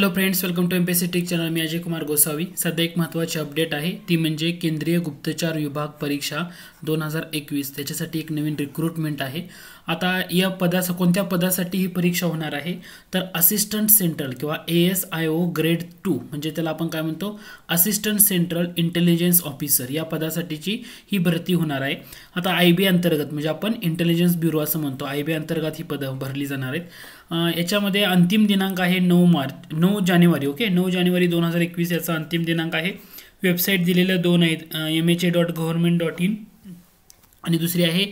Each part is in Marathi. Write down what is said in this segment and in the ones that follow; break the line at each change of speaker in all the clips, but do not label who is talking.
hello friends welcome to MPSC tech channel मी अजय कुमार गोसावी सध्या एक महत्वाची अपडेट आहे ती म्हणजे केंद्रीय गुप्तचर विभाग परीक्षा दोन हजार एकवीस त्याच्यासाठी एक नवीन रिक्रुटमेंट आहे आता या पदास कोणत्या पदासाठी ही परीक्षा होणार आहे तर असिस्टंट सेंट्रल किंवा A S I O grade two म्हणजे त्याला आपण काय म्हणतो असिस्टंट सेंट्रल इंटेलिजन्स ऑफिसर या पदासाठीची ही भरती होणार आहे आता आय बी अंतर्गत म्हणजे आपण इंटेलिजन्स ब्युरो असं म्हणतो आय बी अंतर्गत ही पदं भरली जाणार आहेत याच्यामध्ये अंतिम दिनांक आहे नऊ मार्च नऊ जानेवारी ओके नऊ जानेवारी दोन हजार एकवीस याचा अंतिम दिनांक आहे वेबसाईट दिलेल्या दोन आहेत M H A dot government dot in आणि दुसरी आहे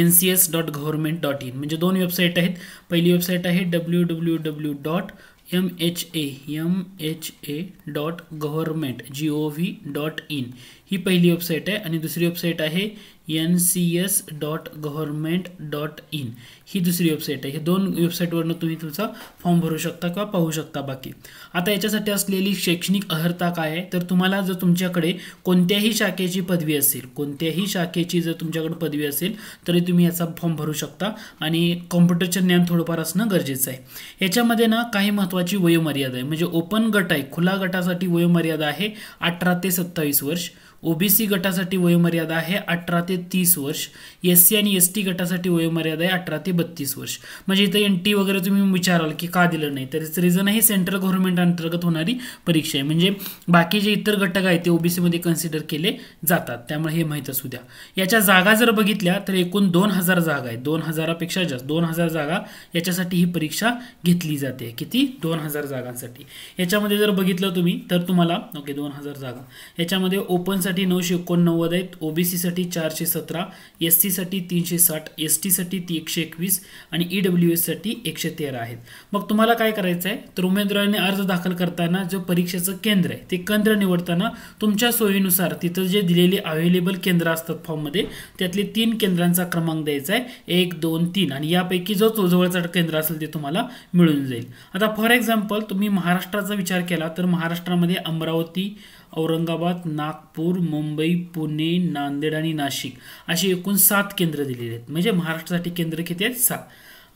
N C S dot government dot in म्हणजे दोन वेबसाईट आहेत पहिली वेबसाईट आहे W W W dot M H A M H A dot government G O V dot in ही पहिली वेबसाईट आहे आणि दुसरी वेबसाईट आहे N C S dot government dot in ही दुसरी वेबसाईट आहे हे दोन वेबसाईटवरनं तुम्ही तुमचा फॉर्म भरू शकता किंवा पाहू शकता बाकी आता याच्यासाठी असलेली शैक्षणिक अर्हता काय आहे तर तुम्हाला जर तुमच्याकडे कोणत्याही शाखेची पदवी असेल कोणत्याही शाखेची जर तुमच्याकडे पदवी असेल तरी तुम्ही याचा फॉर्म भरू शकता आणि कॉम्प्युटरचे ज्ञान थोडंफार असणं गरजेचं आहे याच्यामध्ये ना काही महत्त्वाची वयोमर्यादा आहे म्हणजे ओपन गट आहे खुला गटासाठी वयोमर्यादा आहे अठरा ते सत्तावीस वर्ष ओबीसी गटासाठी वयोमर्यादा आहे अठरा ते तीस वर्ष एस सी आणि एस टी गटासाठी वयोमर्यादा आहे अठरा ते बत्तीस वर्ष म्हणजे इथं एन टी वगैरे तुम्ही विचाराल की का दिलं नाही तर रिझन आहे सेंट्रल गव्हर्नमेंट अंतर्गत होणारी परीक्षा आहे म्हणजे बाकी जे इतर घटक आहेत ते ओबीसीमध्ये कन्सिडर केले जातात त्यामुळे हे माहीत असू द्या याच्या जागा जर बघितल्या तर एकूण दोन हजार जागा आहेत दोन हजारापेक्षा जास्त दोन हजार जागा याच्यासाठी ही परीक्षा घेतली जाते किती दोन हजार जागांसाठी याच्यामध्ये जर बघितलं तुम्ही तर तुम्हाला ओके दोन हजार जागा याच्यामध्ये ओपन साठी नऊशे एकोणनव्वद आहेत ओबीसीसाठी चारशे सतरा एस साठी तीनशे साठ एस टीसाठी ती एकशे एकवीस आणि ई e डब्ल्यू एससाठी एकशे तेरा आहेत मग तुम्हाला काय करायचं आहे तर उमेदवाराने अर्ज दाखल करताना जो परीक्षेचं केंद्र आहे ते केंद्र निवडताना तुमच्या सोयीनुसार तिथं जे दिलेले अवेलेबल केंद्र असतात फॉर्ममध्ये त्यातले तीन केंद्रांचा क्रमांक द्यायचा आहे एक दोन तीन आणि यापैकी जो जवळचा केंद्र असेल ते तुम्हाला मिळून जाईल आता फॉर एक्झाम्पल तुम्ही महाराष्ट्राचा विचार केला तर महाराष्ट्रामध्ये अमरावती औरंगाबाद नागपूर मुंबई पुणे नांदेड आणि नाशिक अशी एकूण सात केंद्र दिलेली आहेत म्हणजे महाराष्ट्रासाठी केंद्र किती आहेत सात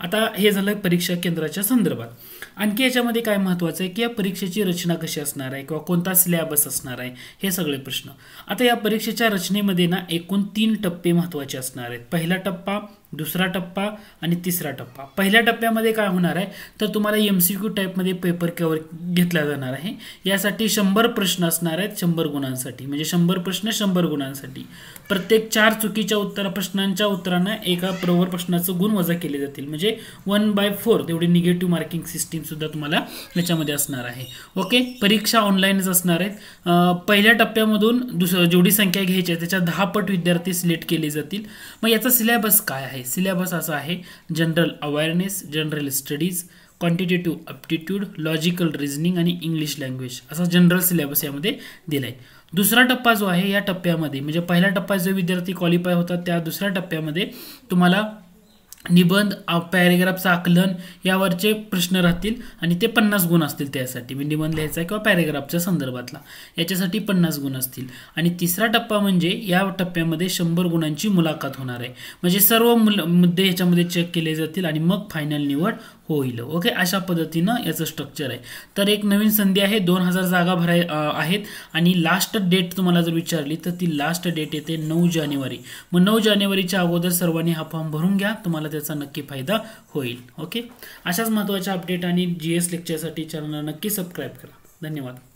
आता हे झालं परीक्षा केंद्राच्या संदर्भात आणखी याच्यामध्ये काय महत्त्वाचं आहे की या परीक्षेची रचना कशी असणार आहे किंवा कोणता सिलेबस असणार आहे हे सगळे प्रश्न आता या परीक्षेच्या रचनेमध्ये ना एकूण तीन टप्पे महत्त्वाचे असणार आहेत पहिला टप्पा दुसरा टप्पा आणि तिसरा टप्पा पहिल्या टप्प्यामध्ये काय होणार आहे तर तुम्हाला एम सी क्यू टाईपमध्ये पेपर कवर घेतला जाणार आहे यासाठी शंभर प्रश्न असणार आहेत शंभर गुणांसाठी म्हणजे शंभर प्रश्न शंभर गुणांसाठी प्रत्येक चार चुकीच्या उत्तर प्रश्नांच्या उत्तरांना एका प्रवर प्रश्नाचं गुण वजा केले जातील म्हणजे वन बाय फोर तेवढी निगेटिव्ह मार्किंग सिस्टीमसुद्धा तुम्हाला याच्यामध्ये असणार आहे ओके परीक्षा ऑनलाईनच असणार आहेत पहिल्या टप्प्यामधून दुस जेवढी संख्या घ्यायची आहे त्याच्या दहा पट विद्यार्थी सिलेक्ट केले जातील मग याचा सिलेबस काय आहे सिलेबस असा आहे general awareness general studies quantitative aptitude logical reasoning आणि इंग्लिश लँग्वेज असा जनरल सिलेबस यामध्ये दिला आहे दुसरा टप्पा जो आहे या टप्प्यामध्ये म्हणजे पहिला टप्पा जो विद्यार्थी क्वालिफाय होतात त्या दुसऱ्या टप्प्यामध्ये तुम्हाला निबंध पॅरेग्राफचं आकलन यावरचे प्रश्न राहतील आणि ते पन्नास गुण असतील त्यासाठी म्हणजे निबंध लिहायचा आहे किंवा पॅरेग्राफच्या संदर्भातला याच्यासाठी पन्नास गुण असतील आणि तिसरा टप्पा म्हणजे या टप्प्यामध्ये शंभर गुणांची मुलाखत होणार आहे म्हणजे सर्व मुल मुद्दे ह्याच्यामध्ये चेक केले जातील आणि मग फायनल निवड होईल ओके अशा पद्धतीनं याचं स्ट्रक्चर आहे तर एक नवीन संधी आहे दोन हजार जागा भराय आहेत आणि लास्ट डेट तुम्हाला जर विचारली तर ती लास्ट डेट येते नऊ जानेवारी मग नऊ जानेवारीच्या अगोदर सर्वांनी हा फॉर्म भरून घ्या तुम्हाला त्याचा नक्की फायदा होईल ओके अशाच महत्त्वाच्या अपडेट आणि जी एस लेक्चरसाठी चॅनलला नक्की सबस्क्राईब करा धन्यवाद